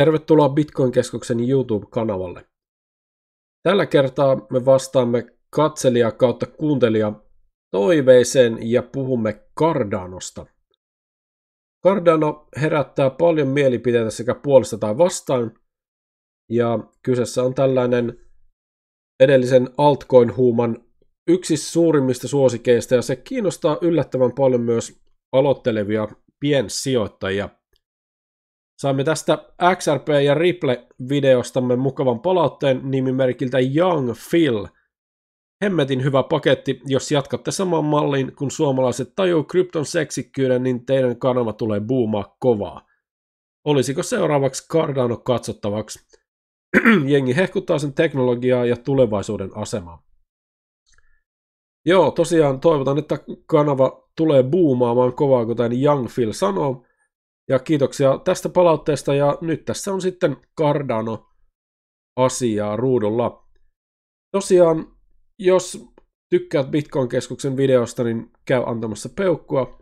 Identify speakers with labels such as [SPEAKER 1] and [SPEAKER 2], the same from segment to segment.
[SPEAKER 1] Tervetuloa Bitcoin-keskuksen YouTube-kanavalle. Tällä kertaa me vastaamme katselija kautta kuuntelija toiveeseen ja puhumme Cardanosta. Cardano herättää paljon mielipiteitä sekä puolesta tai vastaan, ja kyseessä on tällainen edellisen altcoin-huuman yksi suurimmista suosikeista, ja se kiinnostaa yllättävän paljon myös aloittelevia piensijoittajia – Saimme tästä XRP ja Ripple-videostamme mukavan palautteen nimimerkiltä Young Phil. Hemmetin hyvä paketti, jos jatkatte saman malliin, kun suomalaiset tajuu krypton seksikkyyden, niin teidän kanava tulee buumaa kovaa. Olisiko seuraavaksi Cardano katsottavaksi? Jengi hehkuttaa sen teknologiaa ja tulevaisuuden asemaa. Joo, tosiaan toivotan, että kanava tulee buumaamaan kovaa, kuten Young Phil sanoo. Ja kiitoksia tästä palautteesta ja nyt tässä on sitten Cardano asiaa ruudulla. Tosiaan, jos tykkäät Bitcoin-keskuksen videosta, niin käy antamassa peukkua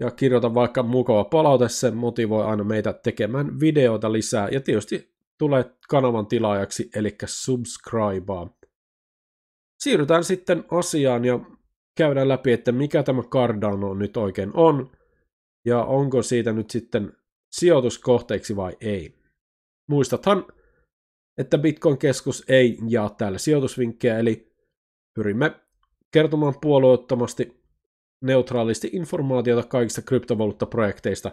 [SPEAKER 1] ja kirjoita vaikka mukava palaute, se motivoi aina meitä tekemään videoita lisää ja tietysti tulee kanavan tilaajaksi, eli subscribea. Siirrytään sitten asiaan ja käydään läpi, että mikä tämä Cardano nyt oikein on – ja onko siitä nyt sitten sijoituskohteeksi vai ei. Muistathan, että Bitcoin-keskus ei jaa täällä sijoitusvinkkejä, eli pyrimme kertomaan puolueettomasti neutraalisti informaatiota kaikista kryptovaluuttaprojekteista.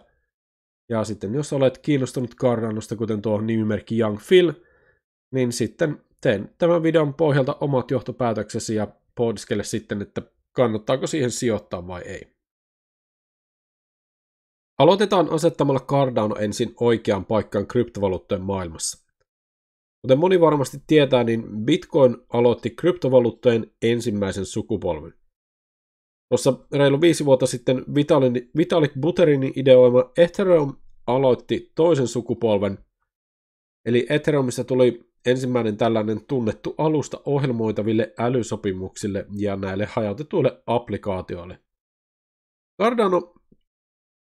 [SPEAKER 1] Ja sitten jos olet kiinnostunut Cardanosta, kuten tuo nimimerkki Young Phil, niin sitten teen tämän videon pohjalta omat johtopäätöksesi ja pohdiskele sitten, että kannattaako siihen sijoittaa vai ei. Aloitetaan asettamalla Cardano ensin oikeaan paikkaan kryptovaluuttojen maailmassa. Kuten moni varmasti tietää, niin Bitcoin aloitti kryptovaluuttojen ensimmäisen sukupolven. Tuossa reilu viisi vuotta sitten Vitalik Buterinin ideoima Ethereum aloitti toisen sukupolven, eli Ethereumissa tuli ensimmäinen tällainen tunnettu alusta ohjelmoitaville älysopimuksille ja näille hajautetuille applikaatioille. Cardano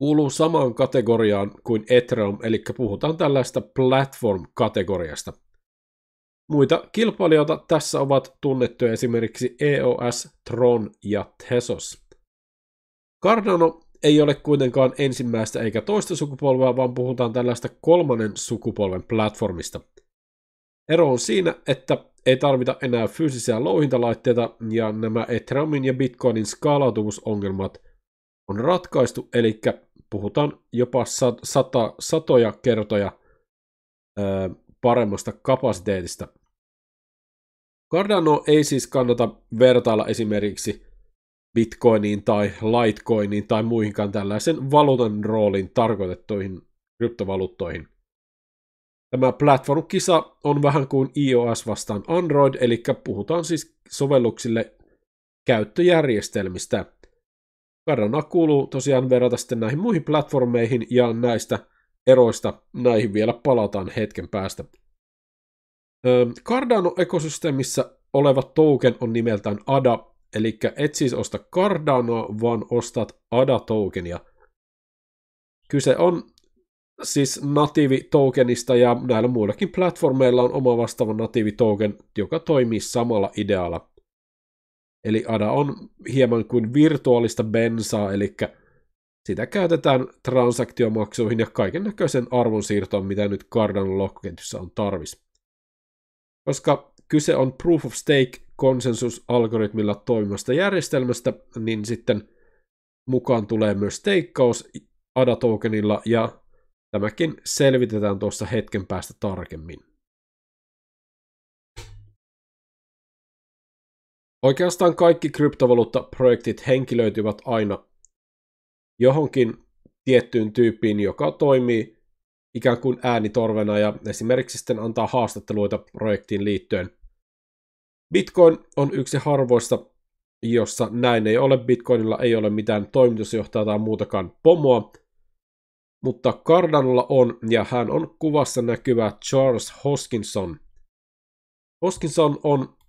[SPEAKER 1] kuuluu samaan kategoriaan kuin Ethereum, eli puhutaan tällaista platform-kategoriasta. Muita kilpailijoita tässä ovat tunnettuja esimerkiksi EOS, Tron ja Tesos. Cardano ei ole kuitenkaan ensimmäistä eikä toista sukupolvea, vaan puhutaan tällaista kolmannen sukupolven platformista. Ero on siinä, että ei tarvita enää fyysisiä louhintalaitteita ja nämä Ethereumin ja Bitcoinin skaalautuvuusongelmat on ratkaistu, eli puhutaan jopa sata, satoja kertoja ö, paremmasta kapasiteetista. Cardano ei siis kannata vertailla esimerkiksi Bitcoiniin tai Litecoiniin tai muihinkaan tällaisen valuutan roolin tarkoitettuihin kryptovaluuttoihin. Tämä platform-kisa on vähän kuin iOS vastaan Android, eli puhutaan siis sovelluksille käyttöjärjestelmistä – Cardanoa kuuluu tosiaan verrata sitten näihin muihin platformeihin ja näistä eroista näihin vielä palataan hetken päästä. Öö, Cardano-ekosysteemissä oleva token on nimeltään ADA, eli et siis osta Cardanoa, vaan ostat ADA-tokenia. Kyse on siis natiivitokenista tokenista ja näillä muillakin platformeilla on oma vastaava natiivitoken, token, joka toimii samalla idealla. Eli ADA on hieman kuin virtuaalista bensaa, eli sitä käytetään transaktiomaksuihin ja kaiken näköisen arvonsiirtoon, mitä nyt Cardano lohkoketjussa on tarvis. Koska kyse on proof of stake konsensusalgoritmilla toimivasta järjestelmästä, niin sitten mukaan tulee myös steikkaus ADA-tokenilla ja tämäkin selvitetään tuossa hetken päästä tarkemmin. Oikeastaan kaikki kryptovaluuttaprojektit henkilöityvät aina johonkin tiettyyn tyyppiin, joka toimii ikään kuin äänitorvena ja esimerkiksi sitten antaa haastatteluita projektiin liittyen. Bitcoin on yksi harvoista, jossa näin ei ole. Bitcoinilla ei ole mitään toimitusjohtajaa tai muutakaan pomoa, mutta Cardanolla on ja hän on kuvassa näkyvä Charles Hoskinson. Hoskinson on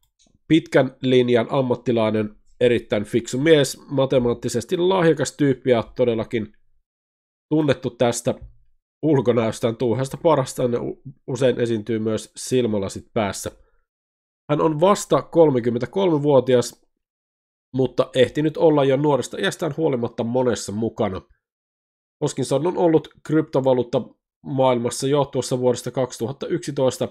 [SPEAKER 1] pitkän linjan ammattilainen, erittäin fiksu mies, matemaattisesti lahjakas tyyppi ja todellakin tunnettu tästä ulkonäöstään tuuhasta parasta ne usein esiintyy myös silmälasit päässä. Hän on vasta 33-vuotias, mutta ehtinyt olla jo nuoresta iästään huolimatta monessa mukana. Hoskinson on ollut kryptovaluutta maailmassa jo tuossa vuodesta 2011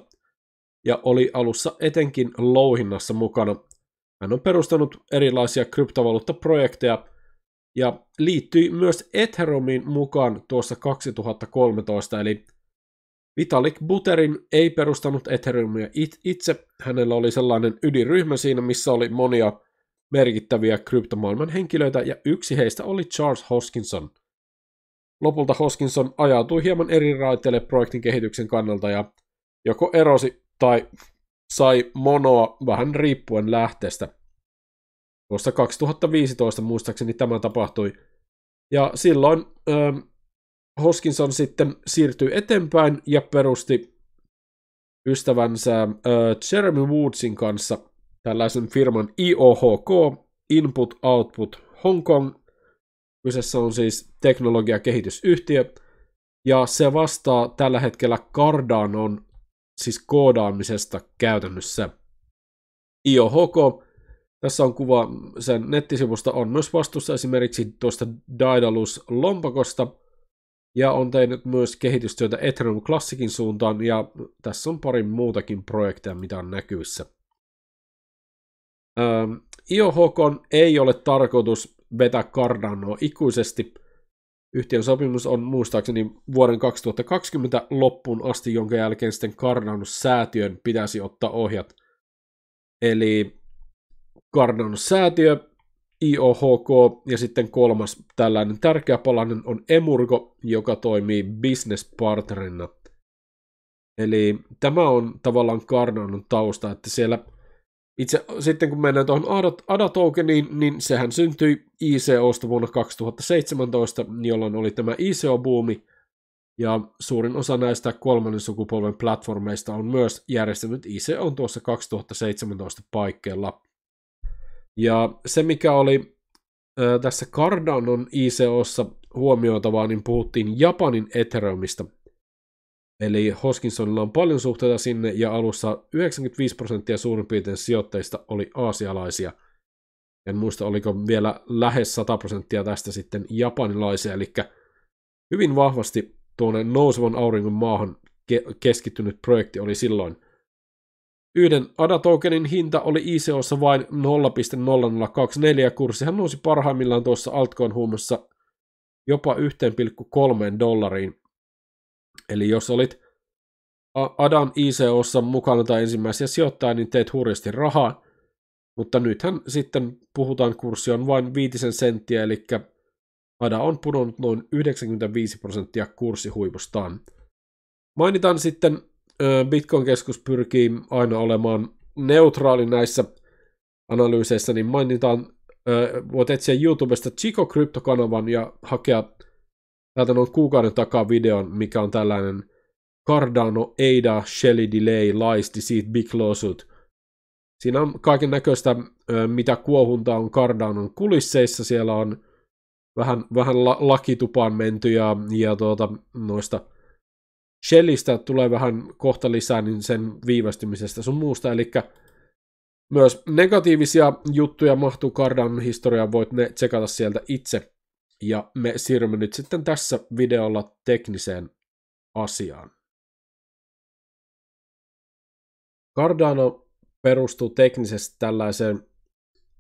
[SPEAKER 1] ja oli alussa etenkin louhinnassa mukana. Hän on perustanut erilaisia kryptovaluuttaprojekteja ja liittyi myös Ethereumiin mukaan tuossa 2013, eli Vitalik Buterin ei perustanut Ethereumia itse, hänellä oli sellainen ydinryhmä siinä, missä oli monia merkittäviä kryptomaailman henkilöitä, ja yksi heistä oli Charles Hoskinson. Lopulta Hoskinson ajautui hieman eri raiteille projektin kehityksen kannalta ja joko erosi tai sai monoa vähän riippuen lähteestä. Tuosta 2015 muistaakseni tämä tapahtui. Ja silloin äh, Hoskinson sitten siirtyi eteenpäin ja perusti ystävänsä äh, Jeremy Woodsin kanssa tällaisen firman IOHK, Input Output Hong Kong. Kyseessä on siis teknologiakehitysyhtiö, ja se vastaa tällä hetkellä Cardanon siis koodaamisesta käytännössä. IOHK, tässä on kuva sen nettisivusta, on myös vastuussa esimerkiksi tuosta Daedalus-lompakosta, ja on tehnyt myös kehitystyötä Ethereum Classicin suuntaan, ja tässä on pari muutakin projekteja, mitä on näkyvissä. Ähm, öö, IOHK ei ole tarkoitus vetää Cardanoa ikuisesti – Yhtiön sopimus on muistaakseni vuoden 2020 loppuun asti, jonka jälkeen sitten Cardano-säätiön pitäisi ottaa ohjat. Eli Cardano-säätiö, IOHK ja sitten kolmas tällainen tärkeä palanen on Emurgo, joka toimii partnerina. Eli tämä on tavallaan Cardanon tausta, että siellä – itse sitten kun mennään tuohon ADA-tokeniin, niin sehän syntyi ICOsta vuonna 2017, jolloin oli tämä ICO-buumi, ja suurin osa näistä kolmannen sukupolven platformeista on myös järjestänyt ICO tuossa 2017 paikkeilla. Ja se mikä oli ää, tässä Cardano'n ICOssa huomioitavaa, niin puhuttiin Japanin Ethereumista – Eli Hoskinsonilla on paljon suhteita sinne ja alussa 95 prosenttia suurin piirtein sijoittajista oli aasialaisia. En muista, oliko vielä lähes 100 prosenttia tästä sitten japanilaisia, eli hyvin vahvasti tuonne nousevan auringon maahan ke- keskittynyt projekti oli silloin. Yhden ADA-tokenin hinta oli ICOssa vain 0,0024 ja kurssihan nousi parhaimmillaan tuossa altcoin huumassa jopa 1,3 dollariin. Eli jos olit Adam ICOssa mukana tai ensimmäisiä sijoittajia, niin teet hurjasti rahaa, mutta nythän sitten puhutaan kurssi on vain viitisen senttiä, eli ADA on pudonnut noin 95 prosenttia kurssihuipustaan. Mainitaan sitten, Bitcoin-keskus pyrkii aina olemaan neutraali näissä analyyseissä, niin mainitaan, voit etsiä YouTubesta Chico Crypto-kanavan ja hakea laitanut kuukauden takaa videon, mikä on tällainen Cardano, ADA, Shelly Delay, Laisti, Deceit, Big Lawsuit. Siinä on kaiken näköistä, mitä kuohunta on Cardanon kulisseissa. Siellä on vähän, vähän la- lakitupaan menty ja, ja tuota, noista Shellistä tulee vähän kohta lisää niin sen viivästymisestä sun muusta. Eli myös negatiivisia juttuja mahtuu Cardanon historiaan, voit ne tsekata sieltä itse. Ja me siirrymme nyt sitten tässä videolla tekniseen asiaan. Cardano perustuu teknisesti tällaiseen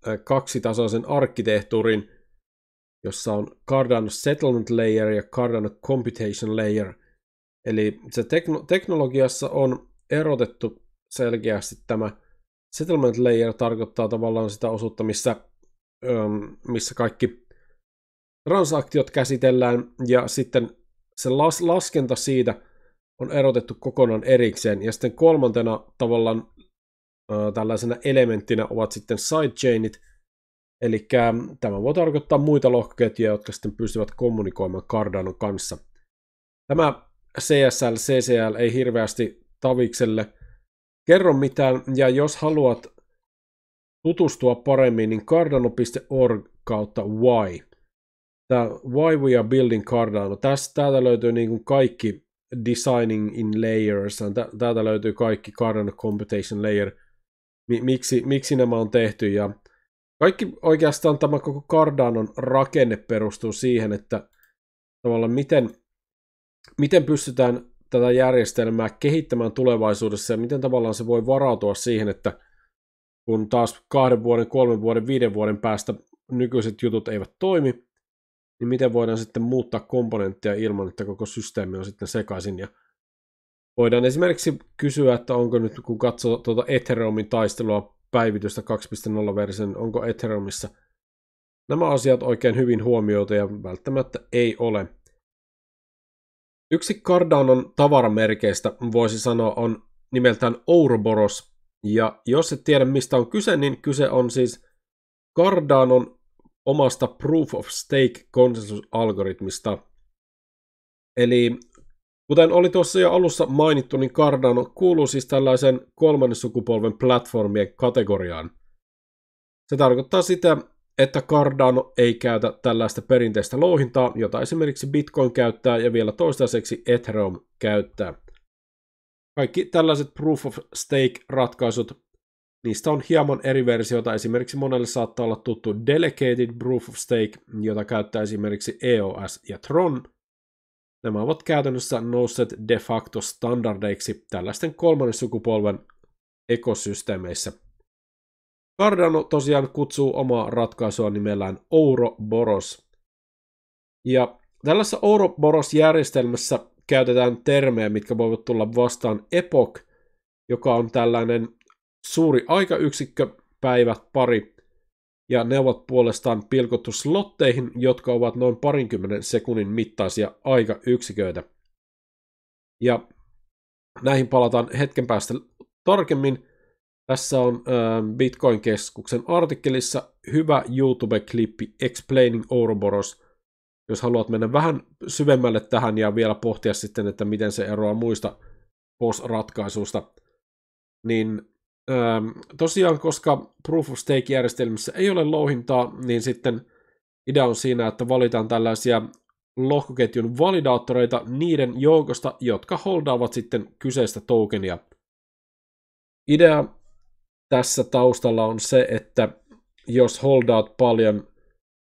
[SPEAKER 1] äh, kaksitasoisen arkkitehtuuriin, jossa on Cardano Settlement Layer ja Cardano Computation Layer. Eli se tekno- teknologiassa on erotettu selkeästi tämä Settlement Layer tarkoittaa tavallaan sitä osuutta, missä, missä kaikki transaktiot käsitellään ja sitten se las- laskenta siitä on erotettu kokonaan erikseen. Ja sitten kolmantena tavallaan ö, tällaisena elementtinä ovat sitten sidechainit, eli mm, tämä voi tarkoittaa muita lohkoketjuja, jotka sitten pystyvät kommunikoimaan Cardanon kanssa. Tämä CSL, CCL ei hirveästi tavikselle kerro mitään, ja jos haluat tutustua paremmin, niin cardano.org kautta why. Tämä Why We Are Building Cardano. Tästä, täältä löytyy niin kuin kaikki Designing in Layers. Täältä löytyy kaikki Cardano Computation Layer. Miksi, miksi nämä on tehty ja kaikki oikeastaan tämä koko Cardanon rakenne perustuu siihen, että tavallaan miten, miten pystytään tätä järjestelmää kehittämään tulevaisuudessa ja miten tavallaan se voi varautua siihen, että kun taas kahden vuoden, kolmen vuoden, viiden vuoden päästä nykyiset jutut eivät toimi, niin miten voidaan sitten muuttaa komponenttia ilman, että koko systeemi on sitten sekaisin. Ja voidaan esimerkiksi kysyä, että onko nyt, kun katsoo tuota Ethereumin taistelua päivitystä 2.0-version, onko Ethereumissa nämä asiat oikein hyvin huomioitu ja välttämättä ei ole. Yksi Cardanon tavaramerkeistä voisi sanoa on nimeltään Ouroboros, ja jos et tiedä mistä on kyse, niin kyse on siis Cardanon omasta proof of stake konsensusalgoritmista. Eli kuten oli tuossa jo alussa mainittu, niin Cardano kuuluu siis tällaisen kolmannen sukupolven platformien kategoriaan. Se tarkoittaa sitä, että Cardano ei käytä tällaista perinteistä louhintaa, jota esimerkiksi Bitcoin käyttää ja vielä toistaiseksi Ethereum käyttää. Kaikki tällaiset proof of stake ratkaisut Niistä on hieman eri versioita, esimerkiksi monelle saattaa olla tuttu Delegated Proof of Stake, jota käyttää esimerkiksi EOS ja Tron. Nämä ovat käytännössä nousseet de facto standardeiksi tällaisten kolmannen sukupolven ekosysteemeissä. Cardano tosiaan kutsuu omaa ratkaisua nimellään Ouroboros. Ja tällaisessa Ouroboros-järjestelmässä käytetään termejä, mitkä voivat tulla vastaan Epoch, joka on tällainen suuri aikayksikkö, päivät pari, ja ne ovat puolestaan pilkottu slotteihin, jotka ovat noin parinkymmenen sekunnin mittaisia aikayksiköitä. Ja näihin palataan hetken päästä tarkemmin. Tässä on ähm, Bitcoin-keskuksen artikkelissa hyvä YouTube-klippi Explaining Ouroboros. Jos haluat mennä vähän syvemmälle tähän ja vielä pohtia sitten, että miten se eroaa muista POS-ratkaisuista, niin tosiaan, koska Proof of Stake-järjestelmissä ei ole louhintaa, niin sitten idea on siinä, että valitaan tällaisia lohkoketjun validaattoreita niiden joukosta, jotka holdaavat sitten kyseistä tokenia. Idea tässä taustalla on se, että jos holdaat paljon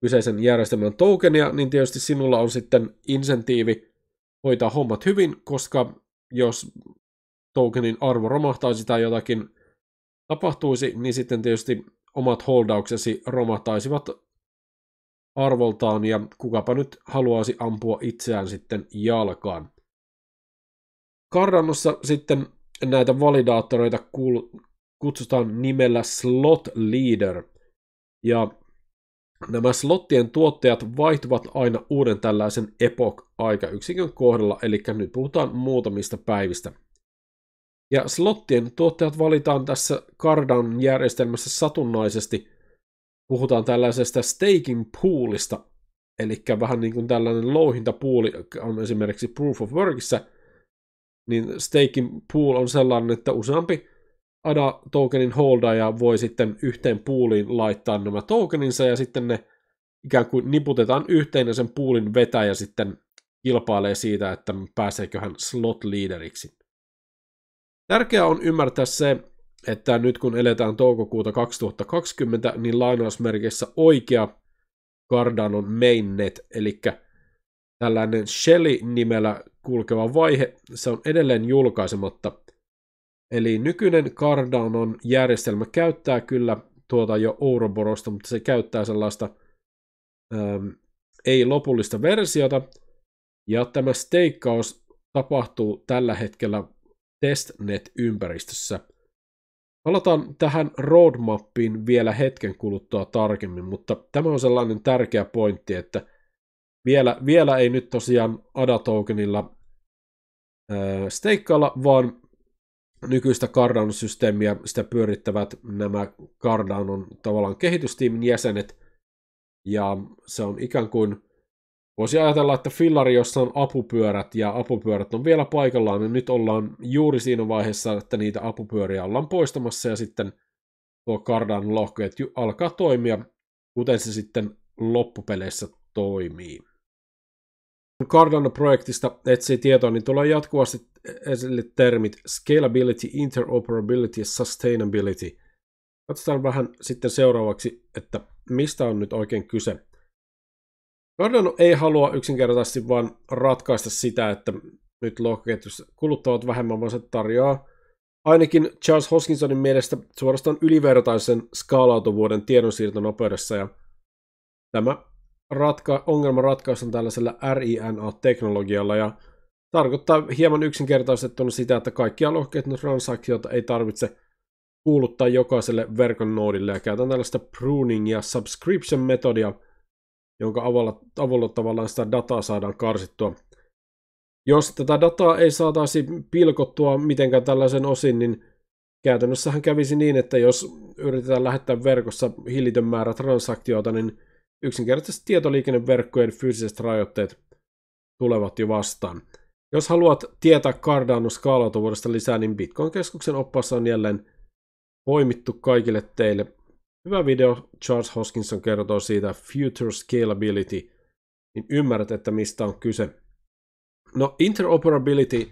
[SPEAKER 1] kyseisen järjestelmän tokenia, niin tietysti sinulla on sitten insentiivi hoitaa hommat hyvin, koska jos tokenin arvo romahtaisi tai jotakin tapahtuisi, niin sitten tietysti omat holdauksesi romahtaisivat arvoltaan ja kukapa nyt haluaisi ampua itseään sitten jalkaan. Cardanossa sitten näitä validaattoreita kutsutaan nimellä slot leader. Ja nämä slottien tuottajat vaihtuvat aina uuden tällaisen epoch-aikayksikön kohdalla, eli nyt puhutaan muutamista päivistä ja slottien tuottajat valitaan tässä kardan järjestelmässä satunnaisesti. Puhutaan tällaisesta staking poolista, eli vähän niin kuin tällainen louhintapuuli on esimerkiksi Proof of Workissa, niin staking pool on sellainen, että useampi ADA tokenin holdaja voi sitten yhteen puuliin laittaa nämä tokeninsa ja sitten ne ikään kuin niputetaan yhteen ja sen puulin vetäjä sitten kilpailee siitä, että pääseekö hän slot leaderiksi. Tärkeää on ymmärtää se, että nyt kun eletään toukokuuta 2020, niin lainausmerkeissä oikea Cardanon mainnet, eli tällainen Shelly-nimellä kulkeva vaihe, se on edelleen julkaisematta. Eli nykyinen Cardanon järjestelmä käyttää kyllä tuota jo Ouroborosta, mutta se käyttää sellaista ähm, ei-lopullista versiota, ja tämä steikkaus tapahtuu tällä hetkellä testnet-ympäristössä. Palataan tähän roadmappiin vielä hetken kuluttua tarkemmin, mutta tämä on sellainen tärkeä pointti, että vielä, vielä ei nyt tosiaan ADA-tokenilla steikkailla, vaan nykyistä Cardano-systeemiä, sitä pyörittävät nämä Cardanon tavallaan kehitystiimin jäsenet, ja se on ikään kuin Voisi ajatella, että fillari, jossa on apupyörät ja apupyörät on vielä paikallaan, niin nyt ollaan juuri siinä vaiheessa, että niitä apupyöriä ollaan poistamassa ja sitten tuo kardan lohkoketju alkaa toimia, kuten se sitten loppupeleissä toimii. Cardano-projektista etsii tietoa, niin tulee jatkuvasti esille termit scalability, interoperability ja sustainability. Katsotaan vähän sitten seuraavaksi, että mistä on nyt oikein kyse. Cardano ei halua yksinkertaisesti vaan ratkaista sitä, että nyt lohkoketjussa kuluttavat vähemmän, vaan se tarjoaa ainakin Charles Hoskinsonin mielestä suorastaan ylivertaisen skaalautuvuuden tiedonsiirtonopeudessa ja tämä ratka- ongelman ratkaistaan tällaisella RINA-teknologialla ja tarkoittaa hieman yksinkertaistettuna sitä, että kaikkia lohkoketjun transaktioita ei tarvitse kuuluttaa jokaiselle verkon noodille ja käytän tällaista pruning ja subscription metodia – jonka avulla, avulla tavallaan sitä dataa saadaan karsittua. Jos tätä dataa ei saataisi pilkottua mitenkään tällaisen osin, niin käytännössähän kävisi niin, että jos yritetään lähettää verkossa hillitön määrä transaktioita, niin yksinkertaisesti tietoliikenneverkkojen fyysiset rajoitteet tulevat jo vastaan. Jos haluat tietää Cardano skaalautuvuudesta lisää, niin Bitcoin-keskuksen oppaassa on jälleen poimittu kaikille teille Hyvä video, Charles Hoskinson kertoo siitä Future Scalability, niin ymmärrät, että mistä on kyse. No interoperability,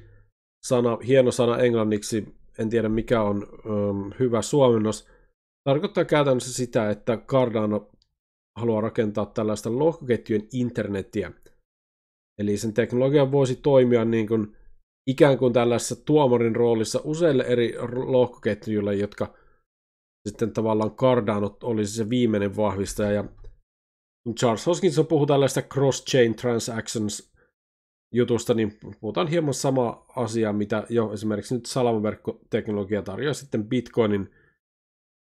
[SPEAKER 1] sana, hieno sana englanniksi, en tiedä mikä on um, hyvä suomennos, tarkoittaa käytännössä sitä, että Cardano haluaa rakentaa tällaista lohkoketjujen internetiä. Eli sen teknologia voisi toimia niin kuin, ikään kuin tällaisessa tuomarin roolissa useille eri lohkoketjuille, jotka – sitten tavallaan Cardano olisi se viimeinen vahvistaja. Ja Charles on puhuu tällaista cross-chain transactions jutusta, niin puhutaan hieman sama asia, mitä jo esimerkiksi nyt salamaverkkoteknologia tarjoaa sitten Bitcoinin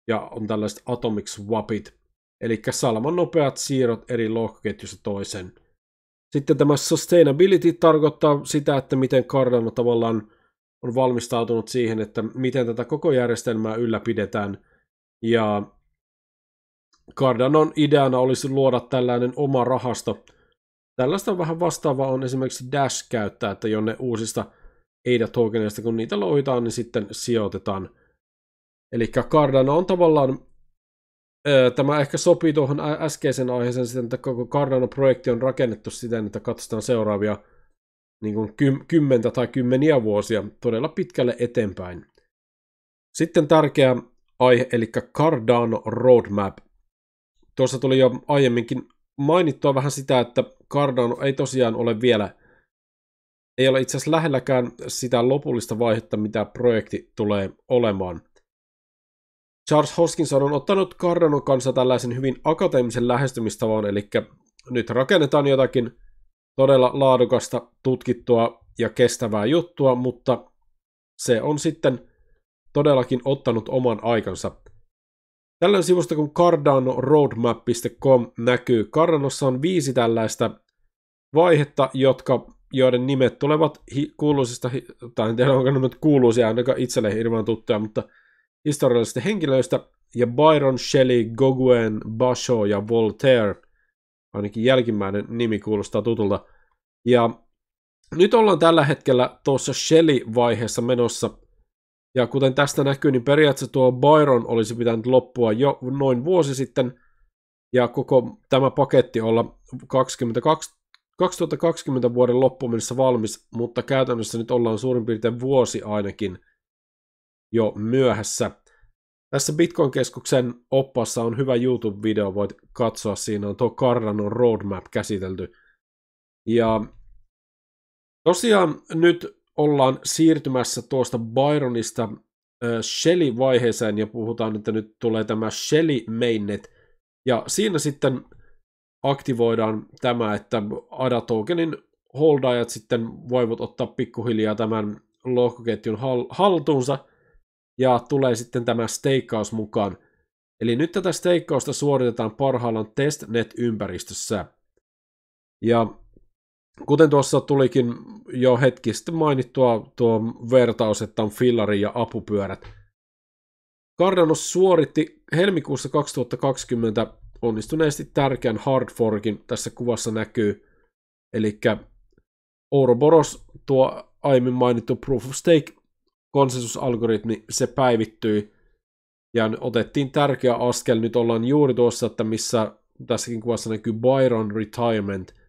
[SPEAKER 1] ja on tällaiset atomic swapit, eli salaman nopeat siirrot eri lohkoketjussa toisen. Sitten tämä sustainability tarkoittaa sitä, että miten Cardano tavallaan on valmistautunut siihen, että miten tätä koko järjestelmää ylläpidetään – ja Cardanon ideana olisi luoda tällainen oma rahasto. Tällaista vähän vastaavaa on esimerkiksi Dash käyttää, että jonne uusista ada tokeneista kun niitä loitaan, niin sitten sijoitetaan. Eli Cardano on tavallaan, tämä ehkä sopii tuohon äskeisen aiheeseen siten, että koko Cardano-projekti on rakennettu siten, että katsotaan seuraavia niin kuin kymmentä tai kymmeniä vuosia todella pitkälle eteenpäin. Sitten tärkeä aihe, eli Cardano Roadmap. Tuossa tuli jo aiemminkin mainittua vähän sitä, että Cardano ei tosiaan ole vielä, ei ole itse asiassa lähelläkään sitä lopullista vaihetta, mitä projekti tulee olemaan. Charles Hoskinson on ottanut Cardanon kanssa tällaisen hyvin akateemisen lähestymistavan, eli nyt rakennetaan jotakin todella laadukasta, tutkittua ja kestävää juttua, mutta se on sitten todellakin ottanut oman aikansa. Tällöin sivusta kuin Cardano näkyy, Cardanossa on viisi tällaista vaihetta, jotka, joiden nimet tulevat hi- kuuluisista, hi- tai en tiedä onko ne kuuluisia, ainakaan itselle hirveän tuttuja, mutta historiallisista henkilöistä, ja Byron Shelley, Goguen, Basho ja Voltaire, ainakin jälkimmäinen nimi kuulostaa tutulta. Ja nyt ollaan tällä hetkellä tuossa Shelley-vaiheessa menossa – ja kuten tästä näkyy, niin periaatteessa tuo Byron olisi pitänyt loppua jo noin vuosi sitten, ja koko tämä paketti olla 22, 2020 vuoden loppuun mennessä valmis, mutta käytännössä nyt ollaan suurin piirtein vuosi ainakin jo myöhässä. Tässä Bitcoin-keskuksen oppassa on hyvä YouTube-video, voit katsoa, siinä on tuo Cardano roadmap käsitelty. Ja tosiaan nyt ollaan siirtymässä tuosta Byronista Shelly-vaiheeseen ja puhutaan, että nyt tulee tämä Shelly mainnet. Ja siinä sitten aktivoidaan tämä, että ADA tokenin holdajat sitten voivat ottaa pikkuhiljaa tämän lohkoketjun haltuunsa ja tulee sitten tämä steikkaus mukaan. Eli nyt tätä steikkausta suoritetaan parhaillaan testnet-ympäristössä. Ja Kuten tuossa tulikin jo hetki sitten mainittua tuo vertaus, että on fillari ja apupyörät. Cardano suoritti helmikuussa 2020 onnistuneesti tärkeän hardforkin, tässä kuvassa näkyy. Eli Ouroboros, tuo aiemmin mainittu Proof of Stake konsensusalgoritmi, se päivittyi ja otettiin tärkeä askel. Nyt ollaan juuri tuossa, että missä tässäkin kuvassa näkyy Byron Retirement –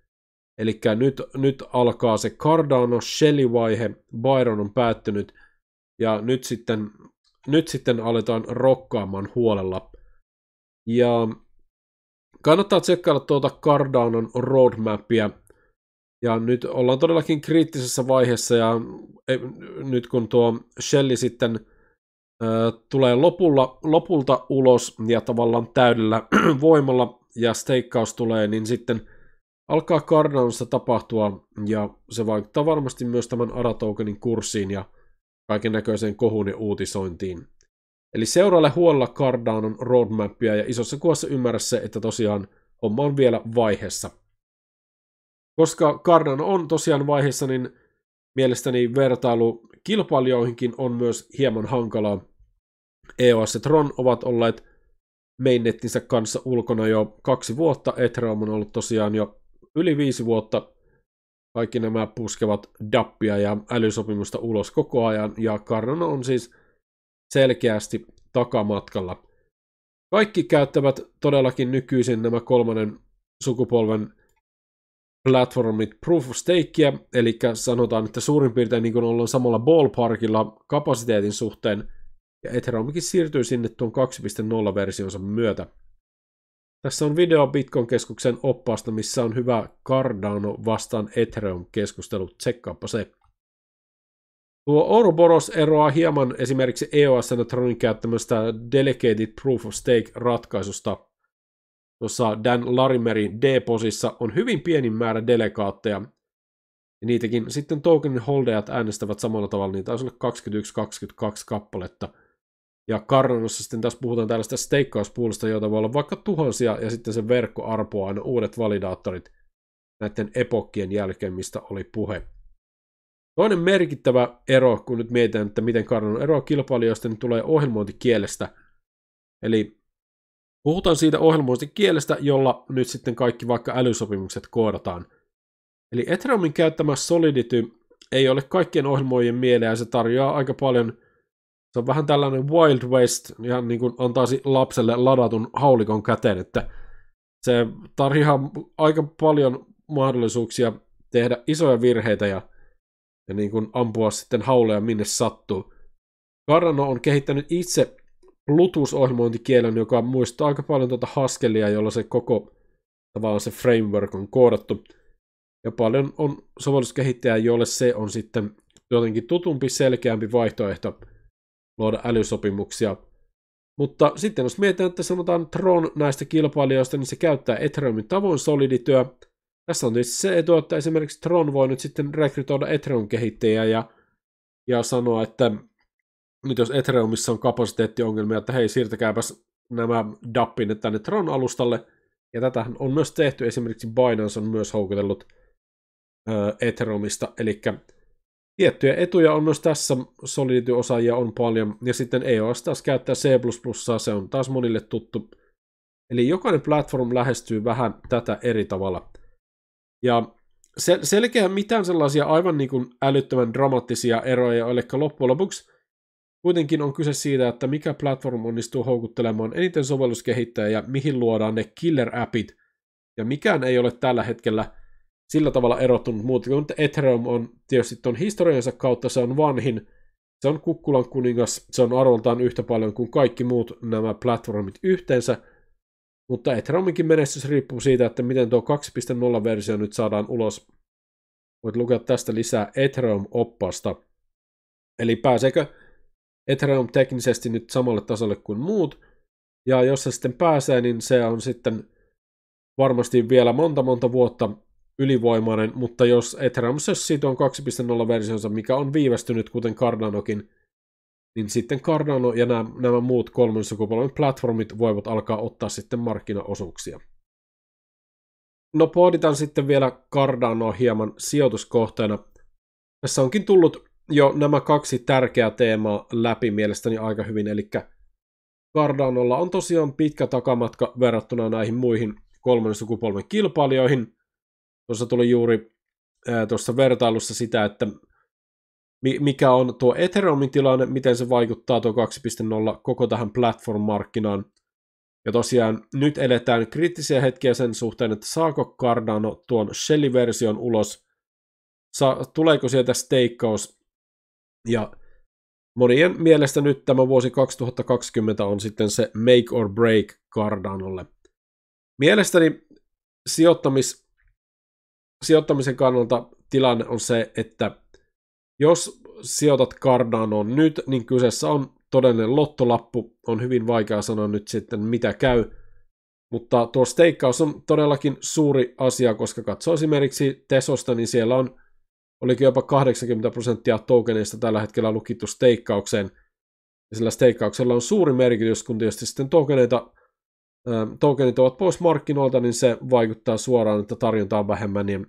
[SPEAKER 1] Eli nyt, nyt alkaa se Cardano Shelly-vaihe, Byron on päättynyt, ja nyt sitten, nyt sitten aletaan rokkaamaan huolella. Ja kannattaa tsekkailla tuota Cardanon roadmapia, ja nyt ollaan todellakin kriittisessä vaiheessa, ja e, nyt kun tuo Shelly sitten ö, tulee lopulla, lopulta ulos ja tavallaan täydellä voimalla, ja steikkaus tulee, niin sitten – alkaa Cardanossa tapahtua ja se vaikuttaa varmasti myös tämän ARA tokenin kurssiin ja kaiken näköiseen kohun ja uutisointiin. Eli seuraalle huolella Cardanon roadmapia ja isossa kuvassa ymmärrä se, että tosiaan homma on vielä vaiheessa. Koska Cardano on tosiaan vaiheessa, niin mielestäni vertailu kilpailijoihinkin on myös hieman hankalaa. EOS ja Tron ovat olleet mainnettinsä kanssa ulkona jo kaksi vuotta, Ethereum on ollut tosiaan jo yli viisi vuotta kaikki nämä puskevat dappia ja älysopimusta ulos koko ajan, ja Cardano on siis selkeästi takamatkalla. Kaikki käyttävät todellakin nykyisin nämä kolmannen sukupolven platformit proof of stakeä, eli sanotaan, että suurin piirtein niin ollaan samalla ballparkilla kapasiteetin suhteen, ja Ethereumkin siirtyy sinne tuon 2.0-versionsa myötä. Tässä on video Bitcoin-keskuksen oppaasta, missä on hyvä Cardano vastaan Ethereum-keskustelu. Tsekkaappa se. Tuo Ouroboros eroaa hieman esimerkiksi EOS ja Tronin käyttämästä Delegated Proof of Stake-ratkaisusta. Tuossa Dan Larimerin D-posissa on hyvin pieni määrä delegaatteja. Ja niitäkin sitten tokenin holdejat äänestävät samalla tavalla, niitä taisi olla 21-22 kappaletta – ja Cardanossa sitten taas puhutaan tällaista steikkauspuolista, joita voi olla vaikka tuhansia, ja sitten se verkko arpoaa aina uudet validaattorit näiden epokkien jälkeen, mistä oli puhe. Toinen merkittävä ero, kun nyt mietitään, että miten Cardano eroaa kilpailijoista, niin tulee ohjelmointikielestä. Eli puhutaan siitä ohjelmointikielestä, jolla nyt sitten kaikki vaikka älysopimukset koodataan. Eli Ethereumin käyttämä Solidity ei ole kaikkien ohjelmoijien mieleen ja se tarjoaa aika paljon – se on vähän tällainen Wild West, ihan niin kuin antaisi lapselle ladatun haulikon käteen, että se tarjoaa aika paljon mahdollisuuksia tehdä isoja virheitä ja, ja niin kuin ampua sitten hauleja minne sattuu. Karano on kehittänyt itse Bluetooth-ohjelmointikielen, joka muistaa aika paljon tuota Haskellia, jolla se koko tavallaan se framework on koodattu. Ja paljon on sovelluskehittäjä, jolle se on sitten jotenkin tutumpi, selkeämpi vaihtoehto – luoda älysopimuksia. Mutta sitten jos mietitään, että sanotaan Tron näistä kilpailijoista, niin se käyttää Ethereumin tavoin solidityö. Tässä on tietysti siis se etu, että esimerkiksi Tron voi nyt sitten rekrytoida Ethereum kehittäjiä ja, ja sanoa, että nyt jos Ethereumissa on kapasiteettiongelmia, että hei siirtäkääpäs nämä DAPinne tänne Tron-alustalle, ja tätähän on myös tehty, esimerkiksi Binance on myös houkutellut ö, Ethereumista, eli tiettyjä etuja on myös tässä, Solidity-osaajia on paljon, ja sitten EOS taas käyttää C++, se on taas monille tuttu. Eli jokainen platform lähestyy vähän tätä eri tavalla. Ja sel- selkeä mitään sellaisia aivan niin kuin älyttömän dramaattisia eroja, eli loppujen lopuksi kuitenkin on kyse siitä, että mikä platform onnistuu houkuttelemaan eniten sovelluskehittäjä ja mihin luodaan ne killer-appit, ja mikään ei ole tällä hetkellä – sillä tavalla erottunut muuta, kun Ethereum on tietysti tuon historiansa kautta, se on vanhin, se on kukkulan kuningas, se on arvoltaan yhtä paljon kuin kaikki muut nämä platformit yhteensä, mutta Ethereuminkin menestys riippuu siitä, että miten tuo 2.0-versio nyt saadaan ulos. Voit lukea tästä lisää Ethereum-oppasta. Eli pääseekö Ethereum teknisesti nyt samalle tasolle kuin muut, ja jos se sitten pääsee, niin se on sitten varmasti vielä monta monta vuotta ylivoimainen, mutta jos Ethereum-sys siitä on 2.0-versionsa, mikä on viivästynyt kuten Cardanokin, niin sitten Cardano ja nämä, nämä muut kolmen sukupolven platformit voivat alkaa ottaa sitten markkinaosuuksia. No pohditaan sitten vielä Cardanoa hieman sijoituskohteena. Tässä onkin tullut jo nämä kaksi tärkeää teemaa läpi mielestäni aika hyvin, eli Cardanolla on tosiaan pitkä takamatka verrattuna näihin muihin kolmen sukupolven kilpailijoihin, tuossa tuli juuri ää, tuossa vertailussa sitä, että mikä on tuo Ethereumin tilanne, miten se vaikuttaa tuo 2.0 koko tähän platform-markkinaan. Ja tosiaan nyt eletään kriittisiä hetkiä sen suhteen, että saako Cardano tuon Shelly-version ulos, Sa- tuleeko sieltä steikkaus, ja monien mielestä nyt tämä vuosi 2020 on sitten se make or break Cardanolle. Mielestäni sijoittamis sijoittamisen kannalta tilanne on se, että jos sijoitat Cardanoon nyt, niin kyseessä on todellinen lottolappu. On hyvin vaikea sanoa nyt sitten, mitä käy. Mutta tuo steikkaus on todellakin suuri asia, koska katso esimerkiksi Tesosta, niin siellä on oliko jopa 80 prosenttia tokeneista tällä hetkellä lukittu steikkaukseen. Ja sillä steikkauksella on suuri merkitys, kun tietysti sitten tokeneita tokenit ovat pois markkinoilta, niin se vaikuttaa suoraan, että tarjontaa on vähemmän. Niin,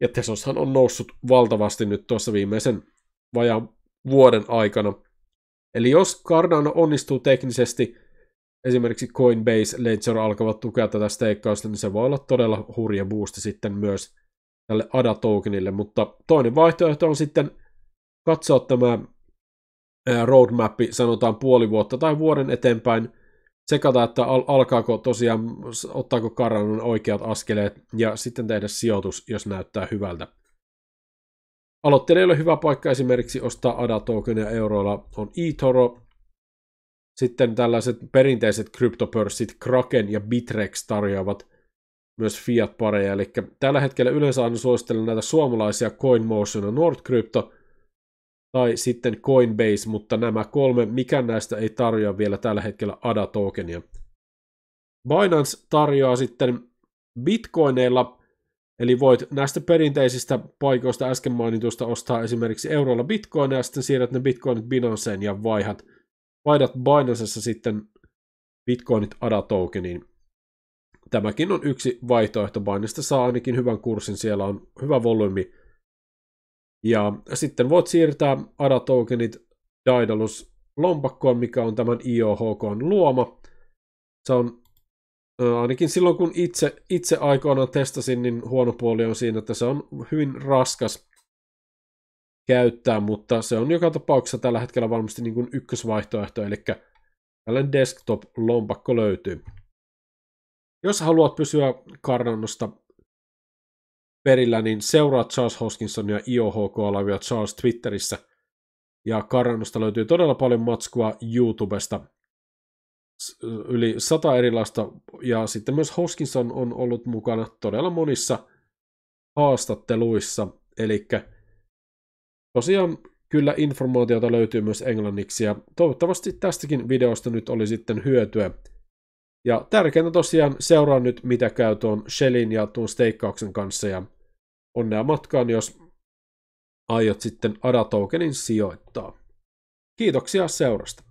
[SPEAKER 1] ja Tesoshan on noussut valtavasti nyt tuossa viimeisen vajaan vuoden aikana. Eli jos Cardano onnistuu teknisesti, esimerkiksi Coinbase, Ledger alkavat tukea tätä steikkausta, niin se voi olla todella hurja boosti sitten myös tälle ADA-tokenille, mutta toinen vaihtoehto on sitten katsoa tämä roadmap, sanotaan puoli vuotta tai vuoden eteenpäin, tsekata, että al- alkaako tosiaan, ottaako Karanon oikeat askeleet ja sitten tehdä sijoitus, jos näyttää hyvältä. Aloittelijoille hyvä paikka esimerkiksi ostaa ADA tokeneja euroilla on eToro, sitten tällaiset perinteiset kryptopörssit Kraken ja Bitrex tarjoavat myös fiat-pareja, eli tällä hetkellä yleensä aina suosittelen näitä suomalaisia CoinMotion ja NordCrypto, tai sitten Coinbase, mutta nämä kolme, mikään näistä ei tarjoa vielä tällä hetkellä ADA-tokenia. Binance tarjoaa sitten bitcoineilla, eli voit näistä perinteisistä paikoista äsken mainitusta ostaa esimerkiksi eurolla bitcoineja, ja sitten siirrät ne bitcoinit Binanceen ja vaihat, vaihdat Binancessa sitten bitcoinit ADA-tokeniin. Tämäkin on yksi vaihtoehto. Binance saa ainakin hyvän kurssin, siellä on hyvä volyymi ja sitten voit siirtää ADA-tokenit Daedalus lompakkoon, mikä on tämän IOHK luoma. Se on ainakin silloin, kun itse, itse aikoinaan testasin, niin huono puoli on siinä, että se on hyvin raskas käyttää, mutta se on joka tapauksessa tällä hetkellä varmasti niin kuin ykkösvaihtoehto, eli tällainen desktop-lompakko löytyy. Jos haluat pysyä Cardanosta perillä, niin seuraa Charles Hoskinson ja IOHK-alavia Charles Twitterissä. Ja Karannosta löytyy todella paljon matskua YouTubesta. Yli sata erilaista. Ja sitten myös Hoskinson on ollut mukana todella monissa haastatteluissa. Eli tosiaan kyllä informaatiota löytyy myös englanniksi ja toivottavasti tästäkin videosta nyt oli sitten hyötyä ja tärkeintä tosiaan seuraa nyt, mitä käy tuon Shellin ja tuon steikkauksen kanssa ja onnea matkaan, jos aiot sitten ADA-tokenin sijoittaa. Kiitoksia seurasta.